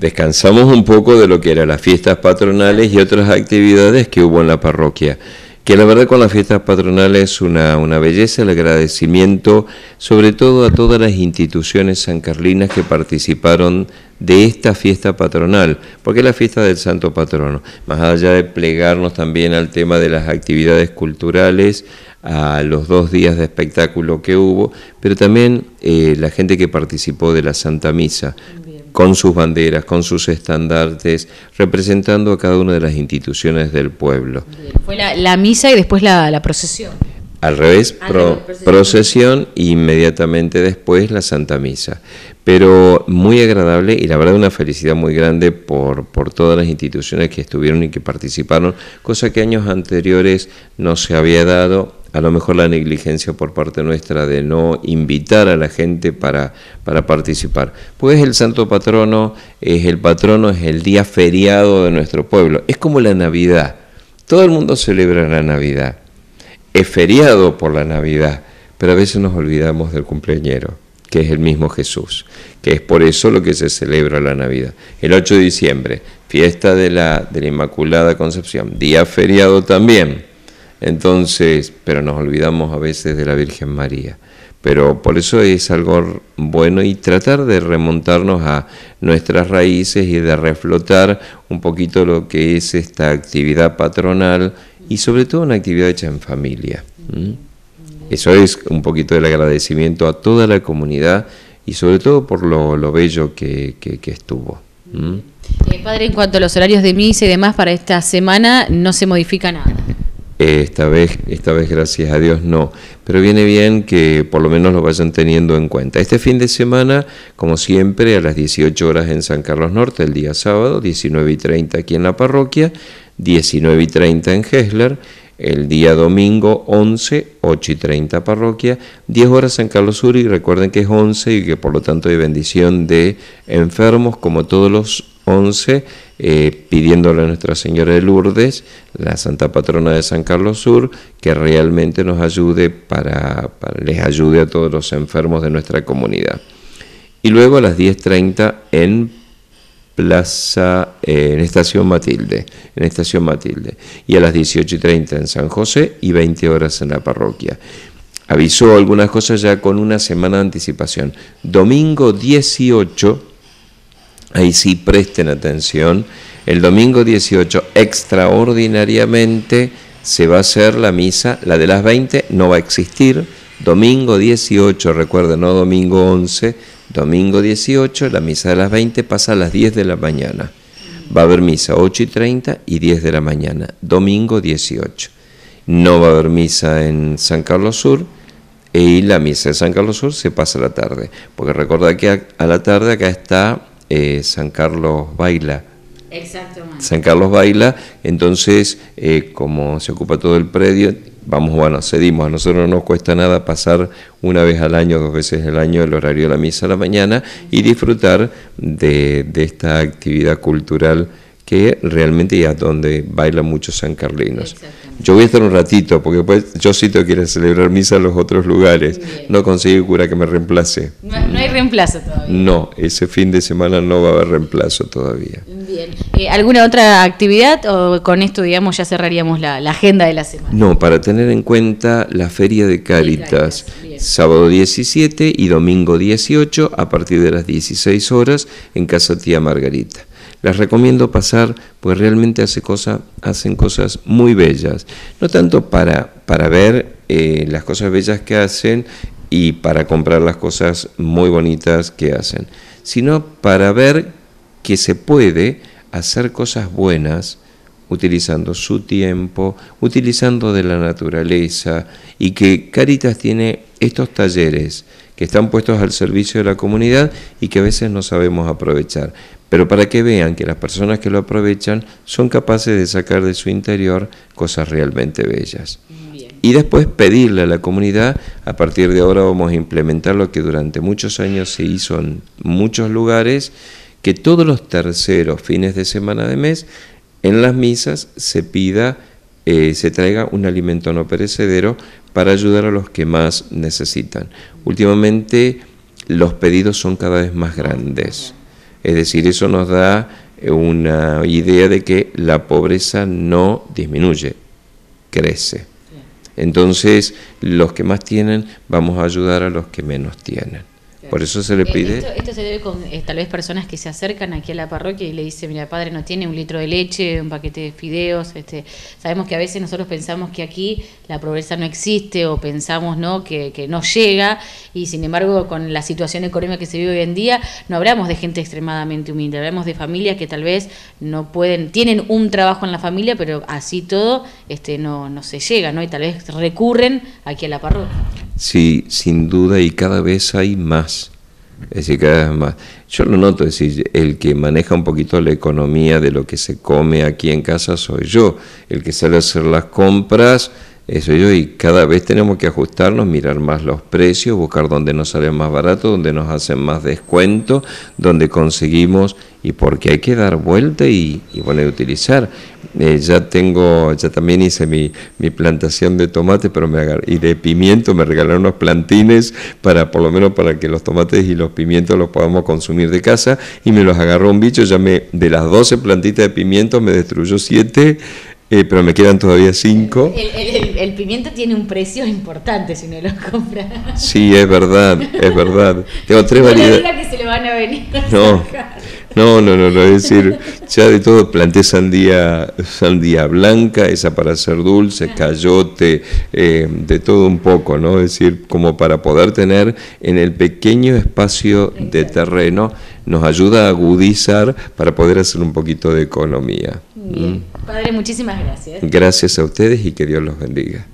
descansamos un poco de lo que eran las fiestas patronales y otras actividades que hubo en la parroquia. Que la verdad con las fiestas patronales es una, una belleza, el agradecimiento sobre todo a todas las instituciones sancarlinas que participaron de esta fiesta patronal, porque es la fiesta del Santo Patrono, más allá de plegarnos también al tema de las actividades culturales, a los dos días de espectáculo que hubo, pero también eh, la gente que participó de la Santa Misa, con sus banderas, con sus estandartes, representando a cada una de las instituciones del pueblo. Fue la, misa y después la, procesión. Al revés, ah, procesión. e inmediatamente después la Santa Misa. Pero muy agradable y la verdad una felicidad muy grande por, por todas las instituciones que estuvieron y que participaron, cosa que años anteriores no se había dado a lo mejor la negligencia por parte nuestra de no invitar a la gente para, para participar. Pues el santo patrono es el patrono, es el día feriado de nuestro pueblo. Es como la Navidad. Todo el mundo celebra la Navidad. Es feriado por la Navidad, pero a veces nos olvidamos del cumpleañero, que es el mismo Jesús, que es por eso lo que se celebra la Navidad. El 8 de diciembre, fiesta de la, de la Inmaculada Concepción, día feriado también entonces, pero nos olvidamos a veces de la Virgen María. Pero por eso es algo bueno y tratar de remontarnos a nuestras raíces y de reflotar un poquito lo que es esta actividad patronal y sobre todo una actividad hecha en familia. Eso es un poquito el agradecimiento a toda la comunidad y sobre todo por lo, bello que, estuvo. Eh, padre, en cuanto a los horarios de misa y demás para esta semana, no se modifica nada esta vez, esta vez gracias a Dios no, pero viene bien que por lo menos lo vayan teniendo en cuenta. Este fin de semana, como siempre, a las 18 horas en San Carlos Norte, el día sábado, 19 y 30 aquí en la parroquia, 19 y 30 en Gessler, el día domingo 11, 8 y 30 parroquia, 10 horas San Carlos Sur y recuerden que es 11 y que por lo tanto hay bendición de enfermos como todos los 11 eh, pidiéndole a Nuestra Señora de Lourdes, la Santa Patrona de San Carlos Sur, que realmente nos ayude para, les ayude a todos los enfermos de nuestra comunidad. Y luego a las 10.30 en Plaza, eh, en Estación Matilde, en Estación Matilde, y a las 18.30 en San José y 20 horas en la parroquia. Avisó algunas cosas ya con una semana de anticipación. Domingo 18 Ahí sí presten atención. El domingo 18, extraordinariamente, se va a hacer la misa, la de las 20 no va a existir. Domingo 18, recuerden, no domingo 11, domingo 18, la misa de las 20 pasa a las 10 de la mañana. Va a haber misa 8 y 30 y 10 de la mañana, domingo 18. No va a haber misa en San Carlos Sur y la misa de San Carlos Sur se pasa a la tarde, porque recuerda que a, a la tarde acá está eh, San Carlos Baila. Exactamente. San Carlos Baila, entonces, eh, como se ocupa todo el predio, vamos, bueno, cedimos, a nosotros no nos cuesta nada pasar una vez al año, dos veces al año, el horario de la misa a la mañana y disfrutar de esta actividad cultural que realmente es donde bailan muchos san carlinos. Yo voy a estar un ratito, porque pues yo sí tengo que celebrar misa en los otros lugares. No conseguí cura que me reemplace. No, hay reemplazo todavía. No, ese fin de semana no va a haber reemplazo todavía. Bien. Eh, ¿Alguna otra actividad o con esto, ya cerraríamos la, agenda de la semana? No, para tener en cuenta la Feria de Cáritas, sábado 17 y domingo 18 a partir de las 16 horas en Casa Tía Margarita. Las recomiendo pasar, pues realmente hace hacen cosas muy bellas. No tanto para, para ver eh, las cosas bellas que hacen y para comprar las cosas muy bonitas que hacen, sino para ver que se puede hacer cosas buenas utilizando su tiempo, utilizando de la naturaleza, y que Caritas tiene estos talleres que están puestos al servicio de la comunidad y que a veces no sabemos aprovechar pero para que vean que las personas que lo aprovechan son capaces de sacar de su interior cosas realmente bellas. Y después pedirle a la comunidad, a partir de ahora vamos a implementar lo que durante muchos años se hizo en muchos lugares, que todos los terceros fines de semana de mes, en las misas se pida, eh, se traiga un alimento no perecedero para ayudar a los que más necesitan. Últimamente los pedidos son cada vez más grandes. Es decir, eso nos da eh, una idea de que la pobreza no disminuye, crece. Entonces, los que más tienen, vamos a ayudar a los que menos tienen. Por eso se le eh, pide... Esto, se debe con eh, tal vez personas que se acercan aquí a la parroquia y le dicen, mira, padre, no tiene un litro de leche, un paquete de fideos. Este, sabemos que a veces nosotros pensamos que aquí la pobreza no existe o pensamos no que, no llega y sin embargo con la situación económica que se vive hoy en día, no hablamos de gente extremadamente humilde, hablamos de familias que tal vez no pueden, tienen un trabajo en la familia, pero así todo este, no, no se llega, ¿no? Y tal vez recurren aquí a la parroquia. Sí, sin duda, y cada vez hay más. Es decir, cada vez más. Yo lo noto, es decir, el que maneja un poquito la economía de lo que se come aquí en casa soy yo. El que sale a hacer las compras eso yo, y cada vez tenemos que ajustarnos, mirar más los precios, buscar donde nos sale más barato, donde nos hacen más descuento, donde conseguimos, y porque hay que dar vuelta y, bueno, utilizar. Eh, ya tengo, ya también hice mi, mi plantación de tomate pero me y de pimiento, me regalaron unos plantines para, por lo menos para que los tomates y los pimientos los podamos consumir de casa, y me los agarró un bicho, ya me, de las 12 plantitas de pimiento me destruyó 7 eh, pero me quedan todavía cinco. El, pimiento tiene un precio importante si no lo compra Sí, es verdad, es verdad. Tengo tres variedades. No que se van a venir. no, no, no, no, es decir, ya de todo planté sandía, sandía blanca, esa para hacer dulce, ah. cayote, eh, de todo un poco, ¿no? Es decir, como para poder tener en el pequeño espacio de terreno, nos ayuda a agudizar para poder hacer un poquito de economía. Mm. Padre, muchísimas gracias. Gracias a ustedes y que Dios los bendiga.